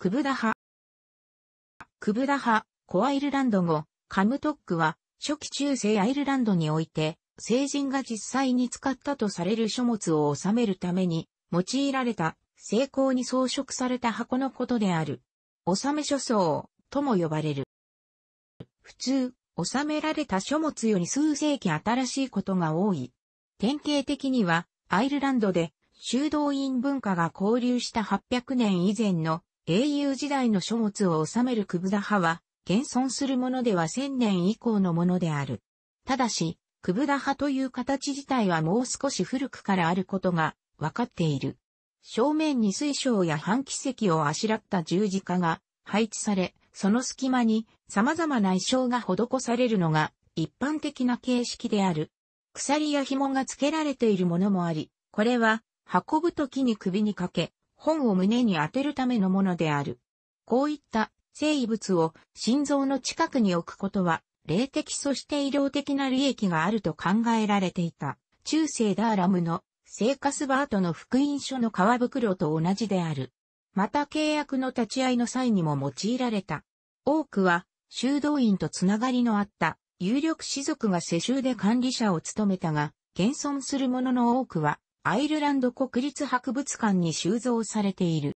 クブダハ。クブダハ、コアイルランド語、カムトックは、初期中世アイルランドにおいて、聖人が実際に使ったとされる書物を収めるために、用いられた、成功に装飾された箱のことである。納め書層、とも呼ばれる。普通、収められた書物より数世紀新しいことが多い。典型的には、アイルランドで修道院文化が交流した800年以前の英雄時代の書物を収めるクブダ派は、現存するものでは1000年以降のものである。ただし、クブダ派という形自体はもう少し古くからあることが分かっている。正面に水晶や半奇跡をあしらった十字架が配置され、その隙間に様々な衣装が施されるのが一般的な形式である。鎖や紐が付けられているものもあり、これは運ぶときに首にかけ、本を胸に当てるためのものである。こういった生物を心臓の近くに置くことは、霊的そして医療的な利益があると考えられていた。中世ダーラムの生カスバートの福音書の皮袋と同じである。また契約の立ち会いの際にも用いられた。多くは修道院とつながりのあった有力士族が世襲で管理者を務めたが、現存するものの多くはアイルランド国立博物館に収蔵されている。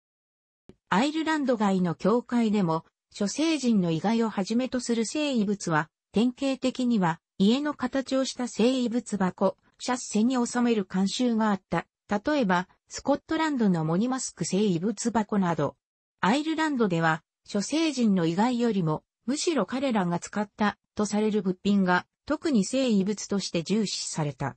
アイルランド外の教会でも、諸聖人の遺骸をはじめとする聖遺物は、典型的には、家の形をした聖遺物箱、シャッセに収める慣習があった。例えば、スコットランドのモニマスク聖遺物箱など、アイルランドでは、諸聖人の遺骸よりも、むしろ彼らが使ったとされる物品が、特に聖遺物として重視された。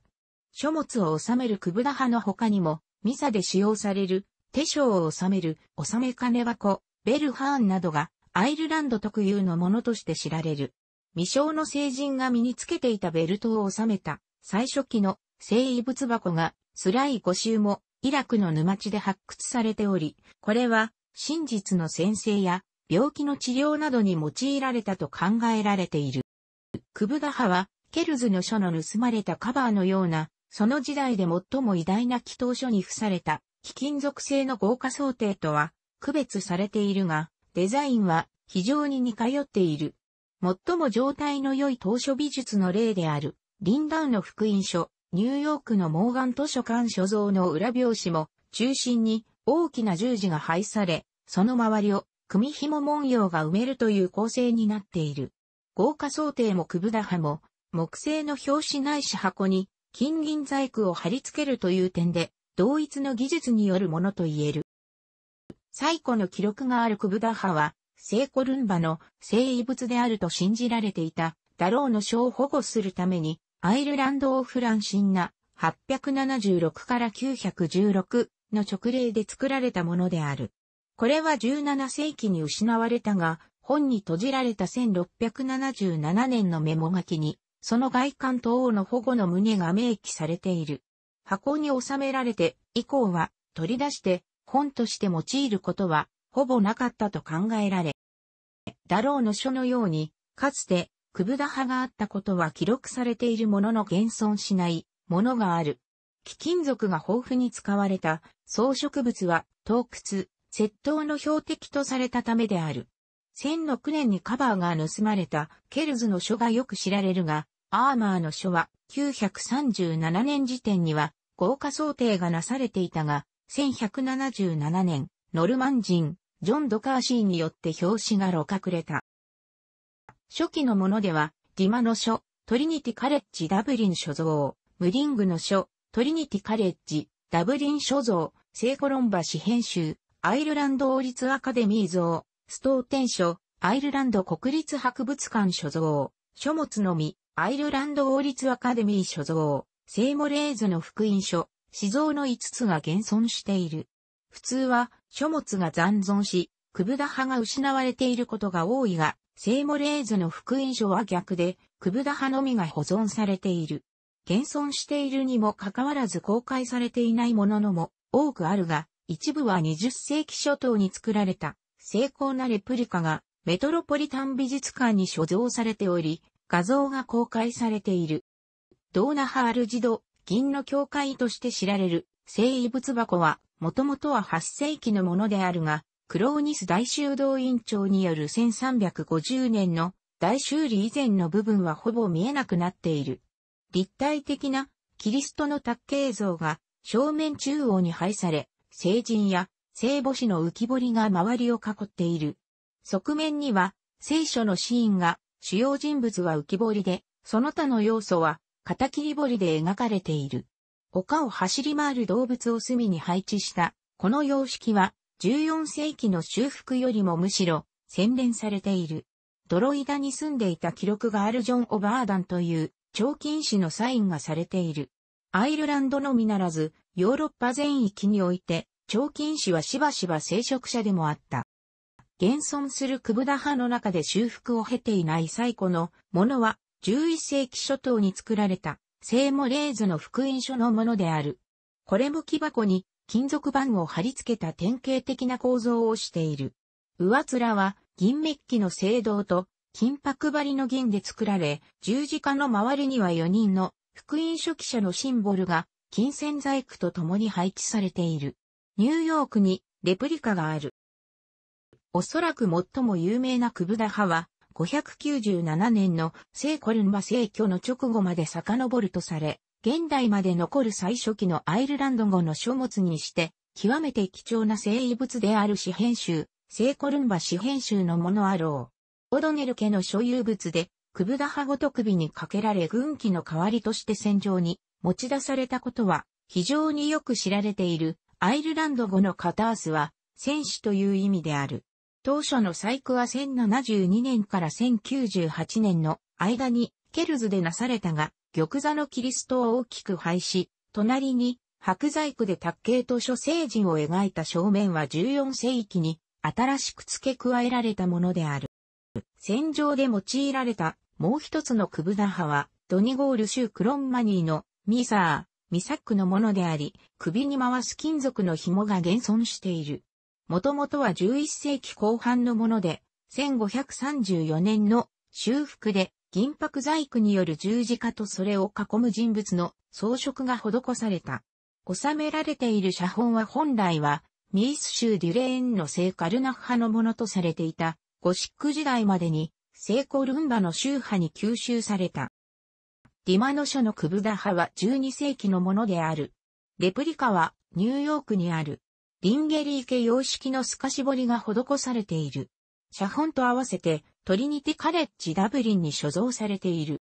書物を収めるクブダ派の他にも、ミサで使用される、手帳を収める、収め金箱、ベルハーンなどが、アイルランド特有のものとして知られる。未章の聖人が身につけていたベルトを収めた、最初期の聖遺物箱が、スライ5周も、イラクの沼地で発掘されており、これは、真実の先生や、病気の治療などに用いられたと考えられている。クブダ派は、ケルズの書の盗まれたカバーのようなその時代で最も偉大な祈祷書に付された、貴金属製の豪華想定とは、区別されているが、デザインは非常に似通っている。最も状態の良い当初美術の例である、リンダウンの福音書、ニューヨークのモーガン図書館所蔵の裏表紙も、中心に大きな十字が配され、その周りを組紐文様が埋めるという構成になっている。豪華想定もクブダハも、木製の表紙ないし箱に金銀細工を貼り付けるという点で、同一の技術によるものと言える。最古の記録があるクブダハは、聖コルンバの聖遺物であると信じられていた、ダローの書を保護するために、アイルランドオフランシンナ、876から916の直令で作られたものである。これは17世紀に失われたが、本に閉じられた1677年のメモ書きにその外観と王の保護の旨が明記されている。箱に収められて、以降は取り出して本として用いることはほぼなかったと考えられ。ダローの書のように、かつて、クブダ派があったことは記録されているものの現存しないものがある。貴金属が豊富に使われた装飾物は、洞窟、窃盗の標的とされたためである。1006年にカバーが盗まれたケルズの書がよく知られるが、アーマーの書は937年時点には豪華想定がなされていたが、1177年、ノルマン人、ジョン・ドカーシーによって表紙が露隠れた。初期のものでは、ディマの書、トリニティ・カレッジ・ダブリン所蔵、ムリングの書、トリニティ・カレッジ、ダブリン所蔵、聖コロンバ紙編集、アイルランド王立アカデミー像、ストーテン書、アイルランド国立博物館所蔵、書物のみ、アイルランド王立アカデミー所蔵、セイモレーズの福音書、死蔵の5つが現存している。普通は、書物が残存し、クブダ派が失われていることが多いが、セイモレーズの福音書は逆で、クブダ派のみが保存されている。現存しているにもかかわらず公開されていないもののも多くあるが、一部は20世紀初頭に作られた精巧なレプリカがメトロポリタン美術館に所蔵されており、画像が公開されている。ドーナハールジド、銀の教会として知られる聖遺物箱は、もともとは8世紀のものであるが、クローニス大修道院長による1350年の大修理以前の部分はほぼ見えなくなっている。立体的なキリストの卓形像が正面中央に配され、聖人や聖母子の浮き彫りが周りを囲っている。側面には、聖書のシーンが、主要人物は浮き彫りで、その他の要素は、片切り彫りで描かれている。丘を走り回る動物を隅に配置した、この様式は、14世紀の修復よりもむしろ、洗練されている。ドロイダに住んでいた記録があるジョン・オバーダンという、彫金師のサインがされている。アイルランドのみならず、ヨーロッパ全域において、長金氏はしばしば聖職者でもあった。現存するクブダ派の中で修復を経ていない最古のものは11世紀初頭に作られた聖モレーズの福音書のものである。これも木箱に金属板を貼り付けた典型的な構造をしている。上面は銀メッキの聖堂と金箔張りの銀で作られ、十字架の周りには4人の福音書記者のシンボルが金銭細工と共に配置されている。ニューヨークにレプリカがある。おそらく最も有名なクブダ派は、597年の聖コルンバ聖居の直後まで遡るとされ、現代まで残る最初期のアイルランド語の書物にして、極めて貴重な聖遺物である詩編集、聖コルンバ詩編集のものあろう。オドネル家の所有物で、クブダ派ごと首にかけられ軍旗の代わりとして戦場に持ち出されたことは非常によく知られているアイルランド語のカタースは、戦士という意味である。当初の細工は1072年から1098年の間にケルズでなされたが、玉座のキリストを大きく廃止、隣に白細工で卓形と諸聖人を描いた正面は14世紀に新しく付け加えられたものである。戦場で用いられたもう一つのクブダ派はドニゴール州クロンマニーのミサーミサックのものであり、首に回す金属の紐が現存している。もともとは11世紀後半のもので、1534年の修復で銀箔細工による十字架とそれを囲む人物の装飾が施された。収められている写本は本来は、ミース州デュレーンの聖カルナッハのものとされていた、ゴシック時代までに、聖コルンバの宗派に吸収された。ディマノ書のクブダ派は12世紀のものである。レプリカはニューヨークにある。リンゲリー家様式の透かし彫りが施されている。写本と合わせてトリニティカレッジダブリンに所蔵されている。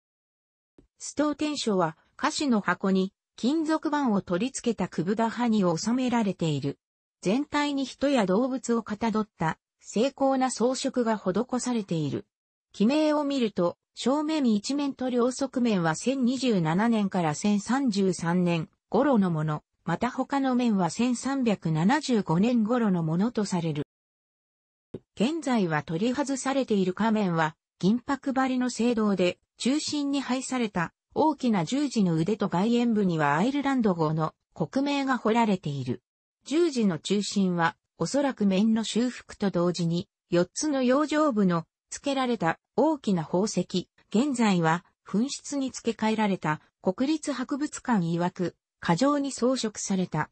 ストーテン書は歌詞の箱に金属板を取り付けたクブダ派に収められている。全体に人や動物をかたどった精巧な装飾が施されている。記名を見ると、正面一面と両側面は1027年から1033年頃のもの、また他の面は1375年頃のものとされる。現在は取り外されている仮面は、銀箔張りの聖堂で、中心に配された大きな十字の腕と外縁部にはアイルランド語の国名が彫られている。十字の中心は、おそらく面の修復と同時に、四つの洋上部の付けられた大きな宝石、現在は紛失に付け替えられた国立博物館曰く、過剰に装飾された。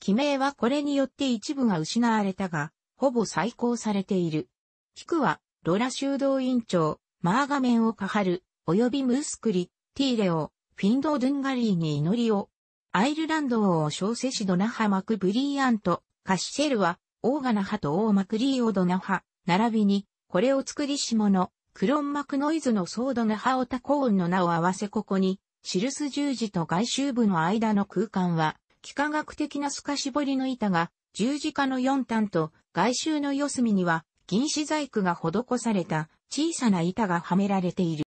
記名はこれによって一部が失われたが、ほぼ再興されている。菊は、ロラ修道院長、マーガメンをカハル、及びムースクリ、ティーレオ、フィンドードゥンガリーに祈りを。アイルランド王を小世子ドナハマクブリーアント、カッシェルは、オーガナハとオーマクリーオドナハ、並びに、これを作りし者、クロンマクノイズのソードのハオタコーンの名を合わせここに、シルス十字と外周部の間の空間は、幾何学的な透かし彫りの板が、十字架の四端と外周の四隅には、銀紙細工が施された小さな板がはめられている。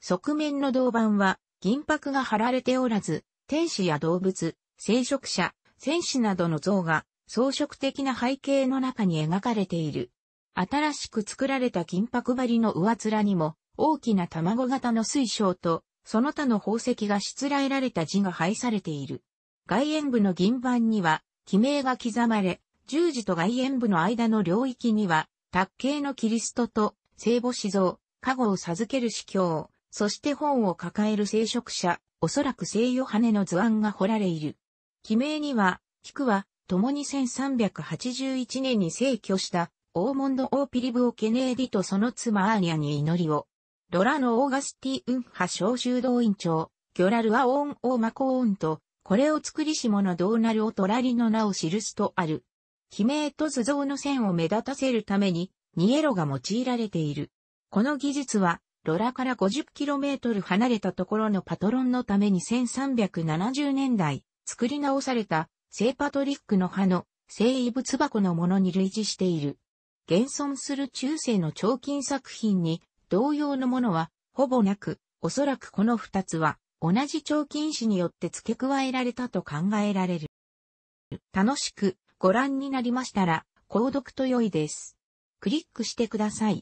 側面の銅板は、銀箔が貼られておらず、天使や動物、聖職者、戦士などの像が装飾的な背景の中に描かれている。新しく作られた金箔張りの上面にも、大きな卵型の水晶と、その他の宝石がしつらえられた字が配されている。外縁部の銀板には、記名が刻まれ、十字と外縁部の間の領域には、卓形のキリストと、聖母子像、加護を授ける司教、そして本を抱える聖職者、おそらく聖ヨハネの図案が彫られている。記名には、菊は、共に1381年に逝去したオーモンド・オーピリブ・オ・ケネーディとその妻アーニャに祈りを。ロラのオーガスティ・ウンハ召修道院長、ギョラルア・オーン・オーマコーンと、これを作りし者ドーナル・オトラリの名を記すとある。悲鳴と図像の線を目立たせるために、ニエロが用いられている。この技術は、ロラから 50km 離れたところのパトロンのために1370年代、作り直された、聖パトリックの葉の、聖遺物箱のものに類似している。現存する中世の彫金作品に同様のものはほぼなく、おそらくこの二つは同じ彫金師によって付け加えられたと考えられる。楽しくご覧になりましたら、購読と良いです。クリックしてください。